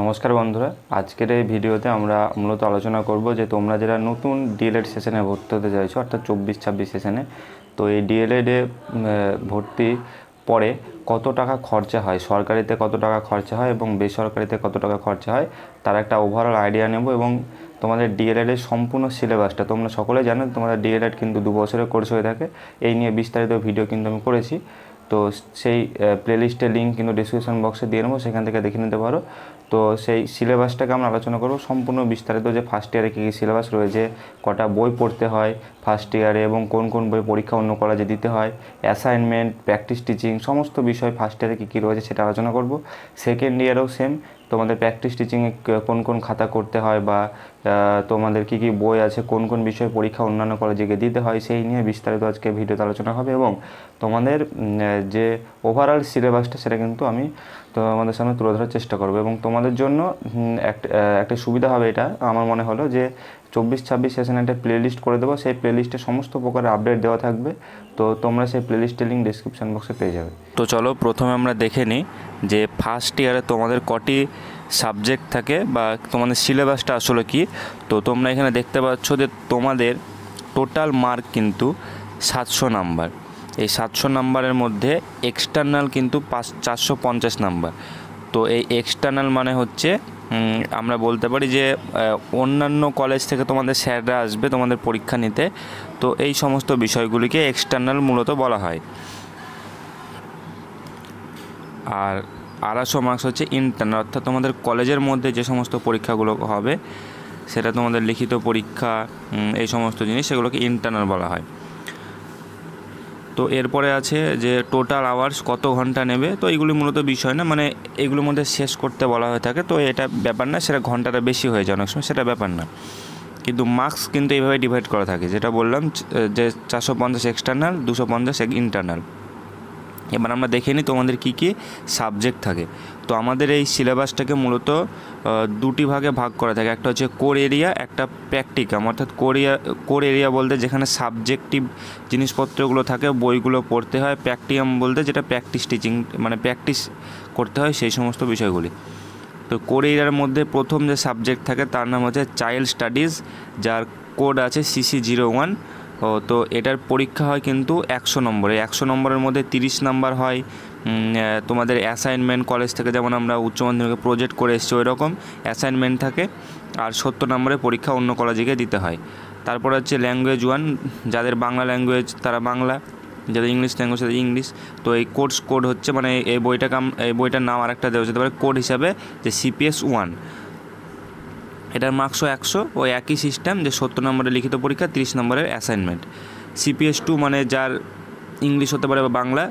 নমস্কার বন্ধুরা আজকের এই ভিডিওতে আমরা মূলত আলোচনা করব যে তোমরা যারা নতুন ডিএলএড e সেশনে ভর্তি হতে চাইছো অর্থাৎ চব্বিশ ছাব্বিশ সেশনে তো এই ডিএলএডে e ভর্তি পরে কত টাকা খরচা হয় সরকারিতে কত টাকা খরচা হয় এবং বেসরকারিতে কত টাকা খরচা হয় তার একটা ওভারঅল আইডিয়া নেব এবং তোমাদের ডিএলএডের e সম্পূর্ণ সিলেবাসটা তোমরা সকলে জানো তোমাদের ডিএলএড কিন্তু দু বছরের কোর্স হয়ে থাকে এই নিয়ে বিস্তারিত ভিডিও কিন্তু আমি করেছি তো সেই প্লেলিস্টের লিঙ্ক কিন্তু ডিসক্রিপশন বক্সে দিয়ে নেবো সেখান থেকে দেখে নিতে পারো তো সেই সিলেবাসটাকে আমরা আলোচনা করব সম্পূর্ণ বিস্তারিত যে ফার্স্ট ইয়ারে কী কী সিলেবাস রয়েছে কটা বই পড়তে হয় ফার্স্ট ইয়ারে এবং কোন কোন বই পরীক্ষা অন্য কলেজে দিতে হয় অ্যাসাইনমেন্ট প্র্যাকটিস টিচিং সমস্ত বিষয় ফার্স্ট ইয়ারে কী কী রয়েছে সেটা আলোচনা করব সেকেন্ড ইয়ারেও সেম তোমাদের প্র্যাকটিস টিচিংয়ে কোন কোন খাতা করতে হয় বা তোমাদের কি কি বই আছে কোন কোন বিষয়ে পরীক্ষা অন্যান্য কলেজে গিয়ে দিতে হয় সেই নিয়ে বিস্তারিত আজকে ভিডিওতে আলোচনা হবে এবং তোমাদের যে ওভারঅল সিলেবাসটা সেটা কিন্তু আমি তোমাদের সামনে তুলে ধরার চেষ্টা করবো এবং তোমাদের জন্য একটা সুবিধা হবে এটা আমার মনে হলো যে চব্বিশ ছাব্বিশ সেশনে একটা প্লেলিস্ট করে দেবো সেই প্লেলিস্টে সমস্ত প্রকারের আপডেট দেওয়া থাকবে তো তোমরা সেই লিস্টের লিঙ্ক ডিসক্রিপশান বক্সে পেয়ে যাবে তো চলো প্রথমে আমরা দেখে নিই যে ফার্স্ট ইয়ারে তোমাদের কটি সাবজেক্ট থাকে বা তোমাদের সিলেবাসটা আসলে কি তো তোমরা এখানে দেখতে পাচ্ছ যে তোমাদের টোটাল মার্ক কিন্তু সাতশো নাম্বার এই সাতশো নাম্বারের মধ্যে এক্সটার্নাল কিন্তু পাঁচ চারশো পঞ্চাশ নাম্বার তো এই এক্সটার্নাল মানে হচ্ছে আমরা বলতে পারি যে অন্যান্য কলেজ থেকে তোমাদের স্যাররা আসবে তোমাদের পরীক্ষা নিতে তো এই সমস্ত বিষয়গুলিকে এক্সটার্নাল মূলত বলা হয় আর আড়াইশো মার্কস হচ্ছে ইন্টারনাল অর্থাৎ তোমাদের কলেজের মধ্যে যে সমস্ত পরীক্ষাগুলো হবে সেটা তোমাদের লিখিত পরীক্ষা এই সমস্ত জিনিস সেগুলোকে ইন্টারনাল বলা হয় তো এরপরে আছে যে টোটাল আওয়ার্স কত ঘন্টা নেবে তো এইগুলি মূলত বিষয় না মানে এগুলোর মধ্যে শেষ করতে বলা হয়ে থাকে তো এটা ব্যাপার না সেটা ঘন্টাটা বেশি হয়ে যায় অনেক সময় সেটা ব্যাপার না কিন্তু মার্কস কিন্তু এইভাবে ডিভাইড করা থাকে যেটা বললাম যে চারশো পঞ্চাশ এক্সটার্নাল দুশো পঞ্চাশ ইন্টারনাল এবার আমরা দেখে নিই তোমাদের কী কী সাবজেক্ট থাকে তো আমাদের এই সিলেবাসটাকে মূলত দুটি ভাগে ভাগ করা থাকে একটা হচ্ছে কোর এরিয়া একটা প্র্যাকটিকাম অর্থাৎ কোরিয়া কোর এরিয়া বলতে যেখানে সাবজেক্টিভ জিনিসপত্রগুলো থাকে বইগুলো পড়তে হয় প্র্যাকটিকাম বলতে যেটা প্র্যাকটিস টিচিং মানে প্র্যাকটিস করতে হয় সেই সমস্ত বিষয়গুলি তো কোর এরিয়ার মধ্যে প্রথম যে সাবজেক্ট থাকে তার নাম হচ্ছে চাইল্ড স্টাডিজ যার কোড আছে সিসি জিরো ওয়ান ও তো এটার পরীক্ষা হয় কিন্তু একশো নম্বরে একশো নম্বরের মধ্যে তিরিশ নাম্বার হয় তোমাদের অ্যাসাইনমেন্ট কলেজ থেকে যেমন আমরা উচ্চ মাধ্যমিকে প্রজেক্ট করে এসেছি ওই রকম অ্যাসাইনমেন্ট থাকে আর সত্তর নম্বরের পরীক্ষা অন্য কলেজে দিতে হয় তারপর হচ্ছে ল্যাঙ্গুয়েজ ওয়ান যাদের বাংলা ল্যাঙ্গুয়েজ তারা বাংলা যাদের ইংলিশ ল্যাঙ্গুয়েজ তাদের ইংলিশ তো এই কোর্স কোড হচ্ছে মানে এই বইটা কাম এই বইটার নাম আরেকটা দেওয়া যেতে পারে কোড হিসাবে যে সিপিএস ওয়ান এটার মার্কসও একশো ওই একই সিস্টেম যে সত্তর নম্বরের লিখিত পরীক্ষা তিরিশ নম্বরের অ্যাসাইনমেন্ট সিপিএস টু মানে যার ইংলিশ হতে পারে বা বাংলা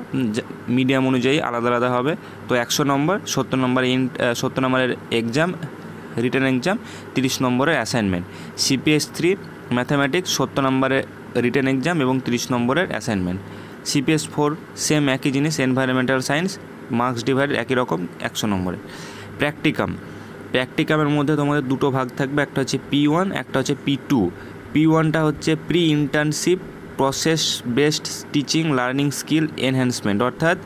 মিডিয়াম অনুযায়ী আলাদা আলাদা হবে তো একশো নম্বর সত্তর নম্বরের ইন সত্তর নম্বরের এক্সাম রিটার্ন এক্সাম তিরিশ নম্বরের অ্যাসাইনমেন্ট সিপিএস থ্রি ম্যাথামেটিক্স সত্তর নম্বরের রিটার্ন এক্সাম এবং তিরিশ নম্বরের অ্যাসাইনমেন্ট সিপিএস ফোর সেম একই জিনিস এনভায়রনমেন্টাল সায়েন্স মার্কস ডিভাইড একই রকম একশো নম্বরের প্র্যাকটিকাম প্র্যাকটিক্যামের মধ্যে তোমাদের দুটো ভাগ থাকবে একটা হচ্ছে পি ওয়ান একটা হচ্ছে পি টু পি ওয়ানটা হচ্ছে pre internship process based teaching learning skill enhancement অর্থাৎ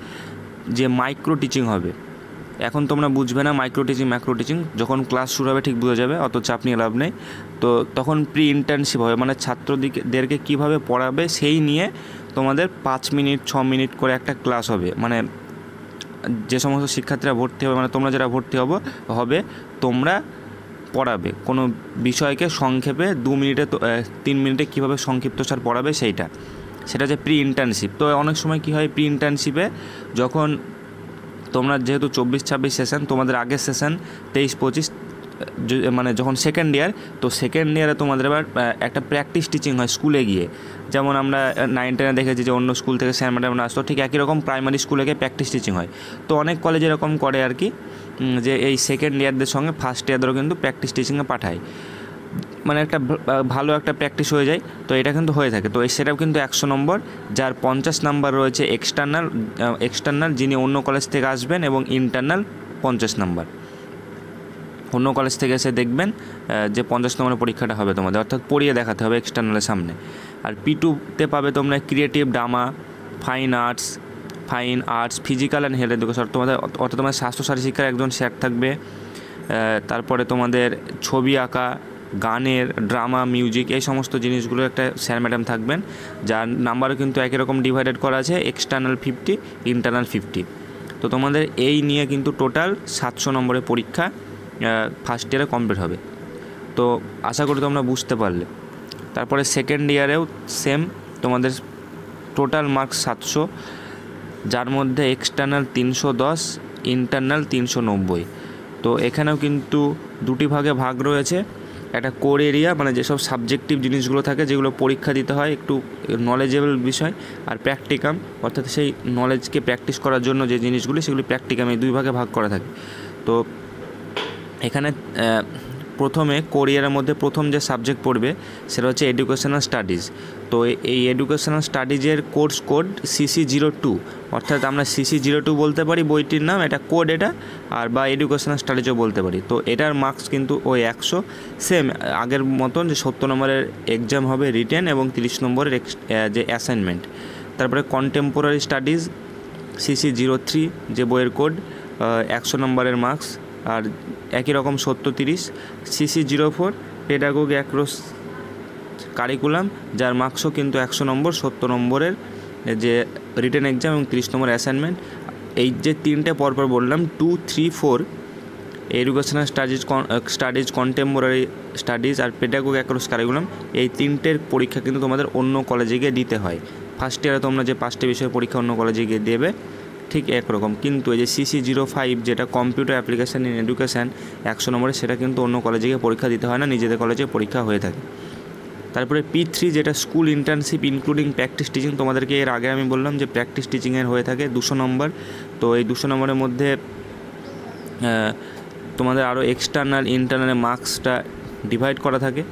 যে মাইক্রো টিচিং হবে এখন তোমরা বুঝবে না মাইক্রো টিচিং ম্যাক্রো টিচিং যখন ক্লাস শুরু হবে ঠিক বোঝা যাবে অত চাপ নিয়ে লাভ নেই তো তখন প্রি ইন্টার্নশিপ হবে মানে ছাত্রদেরকে কীভাবে পড়াবে সেই নিয়ে তোমাদের পাঁচ মিনিট ছ মিনিট করে একটা ক্লাস হবে মানে যে সমস্ত শিক্ষার্থীরা ভর্তি হবে মানে তোমরা যারা ভর্তি হবো হবে তোমরা পড়াবে কোনো বিষয়কে সংক্ষেপে দু মিনিটে তিন মিনিটে কীভাবে স্যার পড়াবে সেইটা সেটা হচ্ছে প্রি ইন্টার্নশিপ তো অনেক সময় কী হয় প্রি ইন্টার্নশিপে যখন তোমরা যেহেতু চব্বিশ ছাব্বিশ সেশন তোমাদের আগের সেশন তেইশ পঁচিশ মানে যখন সেকেন্ড ইয়ার তো সেকেন্ড ইয়ারে তোমাদের আবার একটা প্র্যাকটিস টিচিং হয় স্কুলে গিয়ে যেমন আমরা নাইন টেনে দেখেছি যে অন্য স্কুল থেকে স্যার ম্যাডাম আসতো ঠিক একই রকম প্রাইমারি স্কুলে গিয়ে প্র্যাকটিস টিচিং হয় তো অনেক কলেজ এরকম করে আর কি যে এই সেকেন্ড ইয়ারদের সঙ্গে ফার্স্ট ইয়ারদেরও কিন্তু প্র্যাকটিস টিচিংয়ে পাঠায় মানে একটা ভালো একটা প্র্যাকটিস হয়ে যায় তো এটা কিন্তু হয়ে থাকে তো এই সেটাও কিন্তু একশো নম্বর যার পঞ্চাশ নাম্বার রয়েছে এক্সটার্নাল এক্সটার্নাল যিনি অন্য কলেজ থেকে আসবেন এবং ইন্টারনাল পঞ্চাশ নাম্বার অন্য কলেজ থেকে এসে দেখবেন যে পঞ্চাশ নম্বরের পরীক্ষাটা হবে তোমাদের অর্থাৎ পড়িয়ে দেখাতে হবে এক্সটার্নালের সামনে আর পি টুতে পাবে তোমরা creative drama fine arts fine arts physical and health education তোমাদের অর্থাৎ তোমাদের স্বাস্থ্যসারী শিক্ষার একজন স্যার থাকবে তারপরে তোমাদের ছবি আঁকা গানের ড্রামা মিউজিক এই সমস্ত জিনিসগুলো একটা স্যার ম্যাডাম থাকবেন যার নাম্বারও কিন্তু একই রকম ডিভাইডেড করা আছে এক্সটার্নাল ফিফটি ইন্টারনাল ফিফটি তো তোমাদের এই নিয়ে কিন্তু টোটাল সাতশো নম্বরের পরীক্ষা ফার্স্ট ইয়ারে কমপ্লিট হবে তো আশা করি তোমরা বুঝতে পারলে তারপরে সেকেন্ড ইয়ারেও সেম তোমাদের টোটাল মার্কস সাতশো যার মধ্যে এক্সটার্নাল তিনশো দশ ইন্টারনাল তিনশো নব্বই তো এখানেও কিন্তু দুটি ভাগে ভাগ রয়েছে একটা কোর এরিয়া মানে যেসব সাবজেক্টিভ জিনিসগুলো থাকে যেগুলো পরীক্ষা দিতে হয় একটু নলেজেবল বিষয় আর প্র্যাকটিকাম অর্থাৎ সেই নলেজকে প্র্যাকটিস করার জন্য যে জিনিসগুলি সেগুলি প্র্যাকটিকাম এই দুই ভাগে ভাগ করা থাকে তো এখানে প্রথমে কোরিয়ারের মধ্যে প্রথম যে সাবজেক্ট পড়বে সেটা হচ্ছে এডুকেশনাল স্টাডিজ তো এই এডুকেশনাল স্টাডিজের course code CC zero two অর্থাৎ আমরা সিসি জিরো টু বলতে পারি বইটির নাম এটা কোড এটা আর বা এডুকেশনাল স্টাডিজও বলতে পারি তো এটার মার্কস কিন্তু ওই একশো সেম আগের মতন যে সত্তর নম্বরের এক্সাম হবে রিটেন এবং তিরিশ নম্বরের যে অ্যাসাইনমেন্ট তারপরে contemporary studies CC zero three যে বইয়ের কোড একশো নম্বরের মার্কস আর একই রকম সত্তর তিরিশ CC zero four pedagogy across curriculum যার মার্কসও কিন্তু একশো নম্বর সত্তর নম্বরের যে রিটার্ন এক্সাম এবং তিরিশ নম্বর অ্যাসাইনমেন্ট এই যে তিনটে পরপর বললাম two three four educational studies studies contemporary studies আর পেডাগোগ অ্যাক্রোস কারিকুলাম এই তিনটের পরীক্ষা কিন্তু তোমাদের অন্য কলেজে গিয়ে দিতে হয় ফার্স্ট ইয়ারে তোমরা যে পাঁচটি বিষয়ের পরীক্ষা অন্য কলেজে গিয়ে দেবে ঠিক একরকম কিন্তু এই যে সিসি জিরো ফাইভ যেটা কম্পিউটার অ্যাপ্লিকেশান ইন এডুকেশান একশো নম্বরে সেটা কিন্তু অন্য কলেজে গিয়ে পরীক্ষা দিতে হয় না নিজেদের কলেজে পরীক্ষা হয়ে থাকে তারপরে পি থ্রি যেটা school internship including practice teaching তোমাদেরকে এর আগে আমি বললাম যে প্র্যাকটিস টিচিংয়ের হয়ে থাকে দুশো নম্বর তো এই দুশো নম্বরের মধ্যে তোমাদের আরও এক্সটার্নাল ইন্টারনাল মার্কসটা ডিভাইড করা থাকে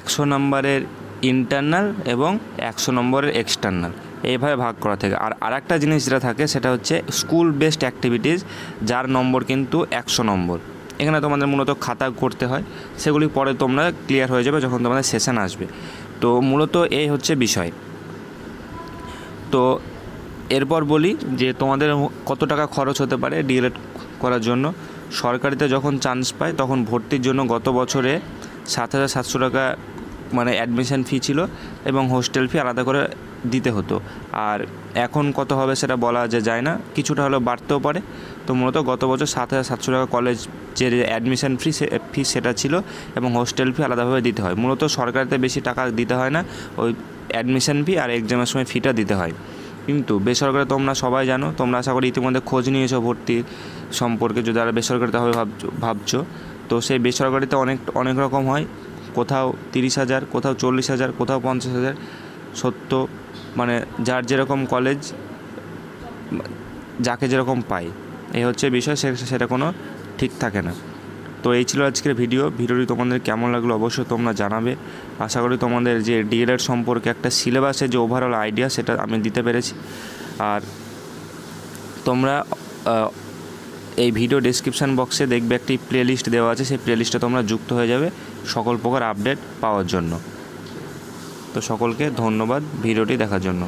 একশো নম্বরের ইন্টারনাল এবং একশো নম্বরের এক্সটার্নাল এইভাবে ভাগ করা থাকে আর আরেকটা জিনিস যেটা থাকে সেটা হচ্ছে স্কুল বেসড অ্যাক্টিভিটিস যার নম্বর কিন্তু একশো নম্বর এখানে তোমাদের মূলত খাতা করতে হয় সেগুলি পরে তোমরা ক্লিয়ার হয়ে যাবে যখন তোমাদের সেশন আসবে তো মূলত এই হচ্ছে বিষয় তো এরপর বলি যে তোমাদের কত টাকা খরচ হতে পারে ডিএলএড করার জন্য সরকারিতে যখন চান্স পায় তখন ভর্তির জন্য গত বছরে সাত হাজার সাতশো টাকা মানে অ্যাডমিশান ফি ছিল এবং হোস্টেল ফি আলাদা করে দিতে হতো আর এখন কত হবে সেটা বলা যে যায় না কিছুটা হলেও বাড়তেও পারে তো মূলত গত বছর সাত হাজার সাতশো টাকা কলেজ যে অ্যাডমিশান ফি ফি সেটা ছিল এবং হোস্টেল ফি আলাদাভাবে দিতে হয় মূলত সরকারিতে বেশি টাকা দিতে হয় না ওই অ্যাডমিশান ফি আর এক্সামের সময় ফিটা দিতে হয় কিন্তু বেসরকারি তোমরা সবাই জানো তোমরা আশা করি ইতিমধ্যে খোঁজ নিয়েছো ভর্তির সম্পর্কে যদি আর বেসরকারিতে হবে ভাবছো ভাবছো তো সেই বেসরকারিতে অনেক অনেক রকম হয় কোথাও তিরিশ হাজার কোথাও চল্লিশ হাজার কোথাও পঞ্চাশ হাজার সত্য মানে যার যেরকম কলেজ যাকে যেরকম পায় এই হচ্ছে বিষয় সে সেটা কোনো ঠিক থাকে না তো এই ছিল আজকের ভিডিও ভিডিওটি তোমাদের কেমন লাগলো অবশ্যই তোমরা জানাবে আশা করি তোমাদের যে ডিএলএড সম্পর্কে একটা সিলেবাসে যে ওভারঅল আইডিয়া সেটা আমি দিতে পেরেছি আর তোমরা এই ভিডিও ডিসক্রিপশান বক্সে দেখবে একটি প্লেলিস্ট দেওয়া আছে সেই প্লেলিস্টে তোমরা যুক্ত হয়ে যাবে সকল প্রকার আপডেট পাওয়ার জন্য তো সকলকে ধন্যবাদ ভিডিওটি দেখার জন্য